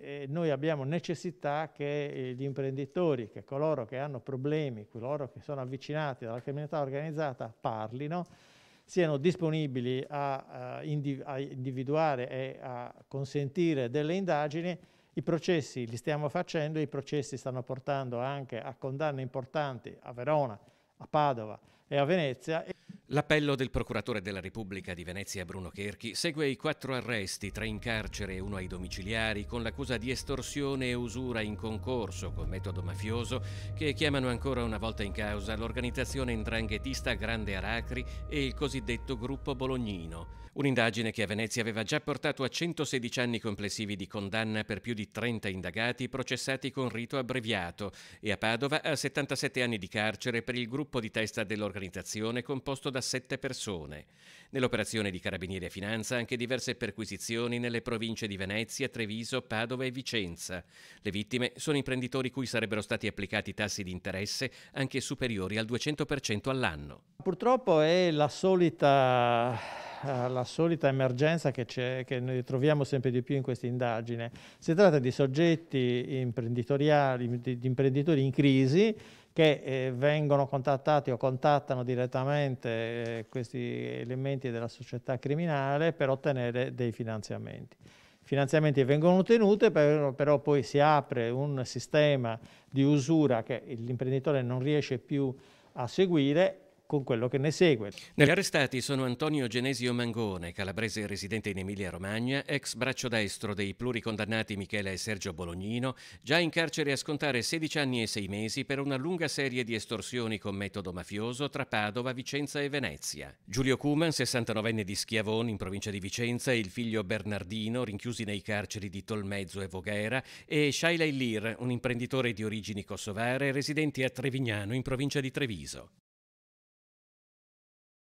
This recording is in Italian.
eh, noi abbiamo necessità che eh, gli imprenditori, che coloro che hanno problemi, coloro che sono avvicinati dalla criminalità organizzata parlino, siano disponibili a, a, eh, indiv a individuare e a consentire delle indagini. I processi li stiamo facendo, i processi stanno portando anche a condanne importanti a Verona, a Padova e a Venezia. L'appello del procuratore della Repubblica di Venezia Bruno Cherchi segue i quattro arresti, tre in carcere e uno ai domiciliari, con l'accusa di estorsione e usura in concorso col metodo mafioso, che chiamano ancora una volta in causa l'organizzazione indranghetista Grande Aracri e il cosiddetto gruppo bolognino. Un'indagine che a Venezia aveva già portato a 116 anni complessivi di condanna per più di 30 indagati processati con rito abbreviato e a Padova a 77 anni di carcere per il gruppo di testa dell'organizzazione composto da da sette persone. Nell'operazione di Carabinieri e Finanza anche diverse perquisizioni nelle province di Venezia, Treviso, Padova e Vicenza. Le vittime sono imprenditori cui sarebbero stati applicati tassi di interesse anche superiori al 200% all'anno. Purtroppo è la solita eh, la solita emergenza che, che, noi troviamo sempre di più in questa indagine. Si tratta di soggetti imprenditoriali, di imprenditori in crisi che eh, vengono contattati o contattano direttamente eh, questi elementi della società criminale per ottenere dei finanziamenti. I finanziamenti vengono ottenuti, però, però poi si apre un sistema di usura che l'imprenditore non riesce più a seguire con quello che ne segue. Negli arrestati sono Antonio Genesio Mangone, calabrese residente in Emilia-Romagna, ex braccio destro dei pluricondannati Michele e Sergio Bolognino, già in carcere a scontare 16 anni e 6 mesi per una lunga serie di estorsioni con metodo mafioso tra Padova, Vicenza e Venezia. Giulio Cuman, 69enne di Schiavone, in provincia di Vicenza, e il figlio Bernardino, rinchiusi nei carceri di Tolmezzo e Voghera, e Shaila Illir, un imprenditore di origini kosovare residenti a Trevignano, in provincia di Treviso.